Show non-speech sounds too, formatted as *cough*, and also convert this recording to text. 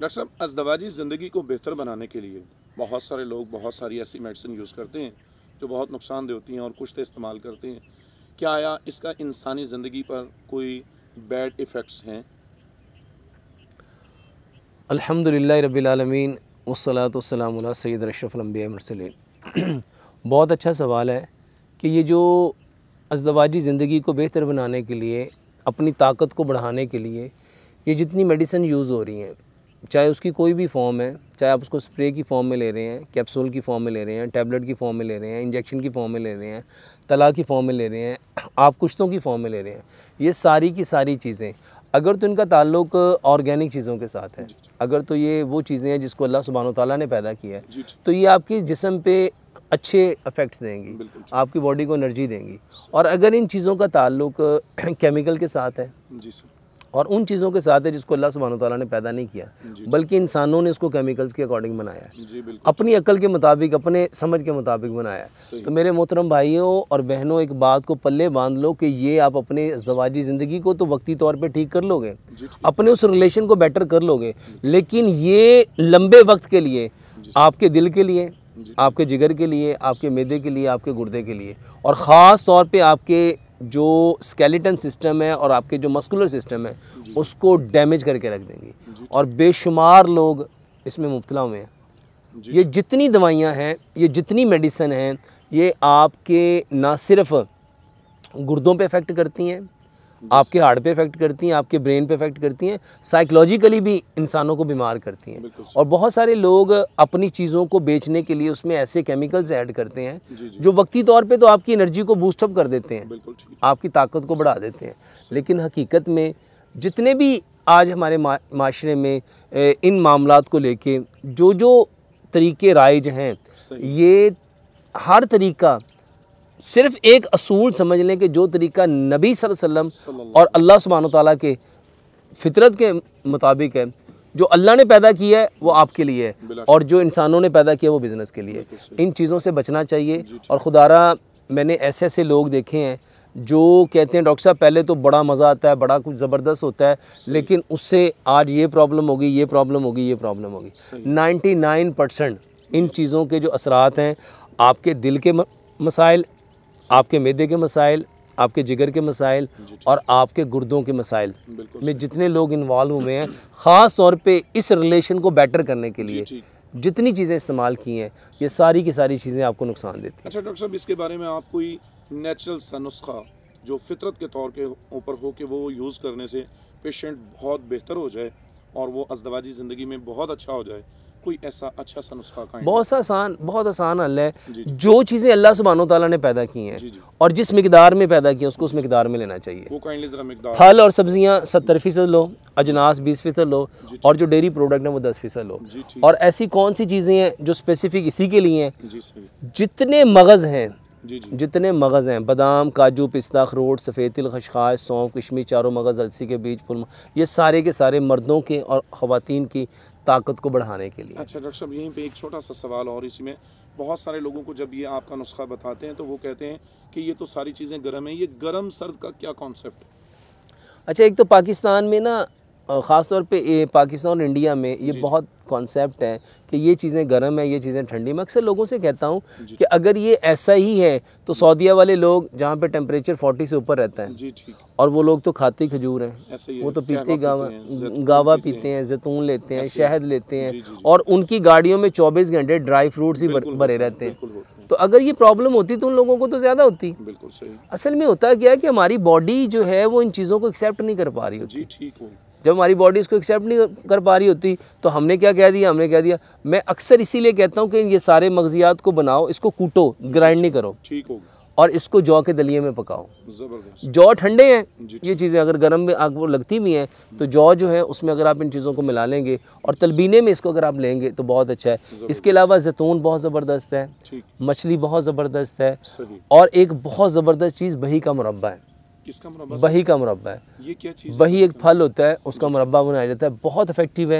Doctor साहब अजदवाजी ज़िंदगी को बेहतर बनाने के लिए बहुत सारे लोग बहुत सारी ऐसी मेडिसिन यूज़ करते हैं जो बहुत नुकसानदेह होती हैं और कुछ तो इस्तेमाल करते हैं क्या आया इसका इंसानी ज़िंदगी पर कोई बैड इफ़ेक्ट्स हैं अलहमदिल्ला रबीआलमीन वसलात वसलाम सैद अशरफलम्बिया मरसलिन *clears throat* बहुत अच्छा सवाल है कि ये जो अजदवाजी ज़िंदगी को बेहतर बनाने के लिए अपनी ताकत को बढ़ाने के लिए ये जितनी मेडिसिन यूज़ हो रही हैं चाहे उसकी कोई भी फॉर्म है चाहे आप उसको स्प्रे की फॉर्म में ले रहे हैं कैप्सूल की फॉर्म में ले रहे हैं टैबलेट की फॉर्म में ले रहे हैं इंजेक्शन की फॉर्म में ले रहे हैं तला की फॉर्म में ले रहे हैं *clears throat* आप कुश्तों की फॉर्म में ले रहे हैं ये सारी की सारी चीज़ें अगर तो इनका ताल्लुक ऑर्गेनिक चीज़ों के साथ है अगर तो ये वो चीज़ें हैं जिसको अल्लाह सुबहान ताली ने पैदा किया है तो ये आपके जिसम पे अच्छे अफेक्ट्स देंगी आपकी बॉडी को एनर्जी देंगी और अगर इन चीज़ों का ताल्लुक केमिकल *clears throat* के साथ है जी सर और उन चीज़ों के साथ है जिसको अल्लाह सुबहान तौर ने पैदा नहीं किया बल्कि इंसानों ने इसको केमिकल्स के अकॉर्डिंग बनाया अपनी अकल के मुताबिक अपने समझ के मुताबिक बनाया तो मेरे मोहतरम भाइयों और बहनों एक बात को पल्ले बांध लो कि ये आप अपने अजवाजी ज़िंदगी को तो वक्ती तौर पर ठीक कर लोगे अपने उस रिलेशन को बेटर कर लोगे लेकिन ये लंबे वक्त के लिए आपके दिल के लिए आपके जिगर के लिए आपके मैदे के लिए आपके गुर्दे के लिए और ख़ास तौर पर आपके जो स्केलेटन सिस्टम है और आपके जो मस्कुलर सिस्टम है उसको डैमेज करके रख देंगी और बेशुमार लोग इसमें मुबतला हुए हैं ये जितनी दवाइयाँ हैं ये जितनी मेडिसन हैं ये आपके ना सिर्फ गुर्दों पे इफ़ेक्ट करती हैं आपके हार्ट पे इफेक्ट करती हैं आपके ब्रेन पे इफेक्ट करती हैं साइकोलॉजिकली भी इंसानों को बीमार करती हैं और बहुत सारे लोग अपनी चीज़ों को बेचने के लिए उसमें ऐसे केमिकल्स ऐड करते हैं जी जी। जो वक्ती तौर पे तो आपकी एनर्जी को बूस्टअप कर देते हैं आपकी ताकत को बढ़ा देते हैं लेकिन हकीकत में जितने भी आज हमारे माशरे में इन मामला को लेके जो जो तरीके राइज हैं ये हर तरीका सिर्फ एक असूल समझ लें कि जो तरीका नबी वसल्लम और अल्लाह सुबहान तला के फितरत के मुताबिक है जो अल्लाह ने पैदा किया है वो आपके लिए है और जो इंसानों ने पैदा किया वो बिज़नेस के लिए इन चीज़ों से बचना चाहिए और खुदारा मैंने ऐसे ऐसे लोग देखे हैं जो कहते हैं डॉक्टर साहब पहले तो बड़ा मज़ा आता है बड़ा कुछ ज़बरदस्त होता है लेकिन उससे आज ये प्रॉब्लम होगी ये प्रॉब्लम होगी ये प्रॉब्लम होगी नाइन्टी नाइन परसेंट इन चीज़ों के जो असरात हैं आपके दिल के मसाइल आपके मैदे के मसाइल आपके जिगर के मसाइल और आपके गुर्दों के मसाइल में जितने लोग इन्वॉल्व हुए हैं ख़ास तौर पे इस रिलेशन को बेटर करने के लिए जितनी चीज़ें इस्तेमाल की हैं ये सारी की सारी चीज़ें आपको नुकसान देती हैं अच्छा डॉक्टर साहब इसके बारे में आप कोई नेचुरल सा नुस्खा जो फितरत के तौर के ऊपर हो कि वो यूज़ करने से पेशेंट बहुत बेहतर हो जाए और वो अजदवाजी ज़िंदगी में बहुत अच्छा हो जाए कोई ऐसा अच्छा सा नुस्खा का बहुत सा आसान बहुत आसान हल है जो चीज़ें अल्लाह सुबहानो तला ने पैदा की हैं और जिस मकदार में पैदा किया उसको उस मकदार में लेना चाहिए फल और सब्जियां सत्तर फ़ीसद लो अजनास बीस फ़ीसद लो और जो डेयरी प्रोडक्ट है वो दस फ़ीसद लो और ऐसी कौन सी चीज़ें हैं जो स्पेसिफिक इसी के लिए हैं जितने मगज़ हैं जी जी। जितने मगज़ हैं बादाम काजू पिस्ता अखरोट सफ़ेद तिल खशखाश सौंफ किशमिश चारों मगज़ अलसी के बीज फुल ये सारे के सारे मर्दों के और ख़वान की ताकत को बढ़ाने के लिए अच्छा डॉक्टर साहब यहीं पे एक छोटा सा सवाल और इसी में बहुत सारे लोगों को जब ये आपका नुस्खा बताते हैं तो वो कहते हैं कि ये तो सारी चीज़ें गर्म है ये गर्म सर्द का क्या कॉन्सेप्ट अच्छा एक तो पाकिस्तान में ना ख़ास तौर पे पाकिस्तान और इंडिया में ये बहुत कॉन्सेप्ट है कि ये चीज़ें गर्म है ये चीज़ें ठंडी मैं अक्सर लोगों से कहता हूँ कि अगर ये ऐसा ही है तो सऊदीया वाले लोग जहाँ पे टेम्परेचर 40 से ऊपर रहता है और वो लोग तो खाते खजूर हैं वो तो पीते गावा गावा पीते हैं जैतून लेते हैं शहद लेते हैं और उनकी गाड़ियों में चौबीस घंटे ड्राई फ्रूट्स ही भरे रहते हैं तो अगर ये प्रॉब्लम होती तो उन लोगों को तो ज़्यादा होती बिल्कुल सही असल में होता क्या है कि हमारी बॉडी जो है वो इन चीज़ों को एक्सेप्ट नहीं कर पा रही होती जी ठीक जब हमारी बॉडी इसको एक्सेप्ट नहीं कर पा रही होती तो हमने क्या कह दिया हमने कह दिया मैं अक्सर इसीलिए कहता हूँ कि ये सारे मगजियात को बनाओ इसको कूटो ग्राइंड नहीं करो ठीक हो और इसको जौ के दलिए में पकाओ जौ ठंडे हैं ये चीज़ें अगर गर्म में आग लगती भी हैं तो जौ जो है उसमें अगर आप इन चीज़ों को मिला लेंगे और तलबीने में इसको अगर आप लेंगे तो बहुत अच्छा है इसके अलावा जैतून बहुत ज़बरदस्त है मछली बहुत ज़बरदस्त है और एक बहुत ज़बरदस्त चीज़ बही का मुरबा है किसका मुरब्बा बही का मुरब्बा है ये क्या चीज़ बही एक फल होता है उसका मुरब्बा बनाया जाता है बहुत इफेक्टिव है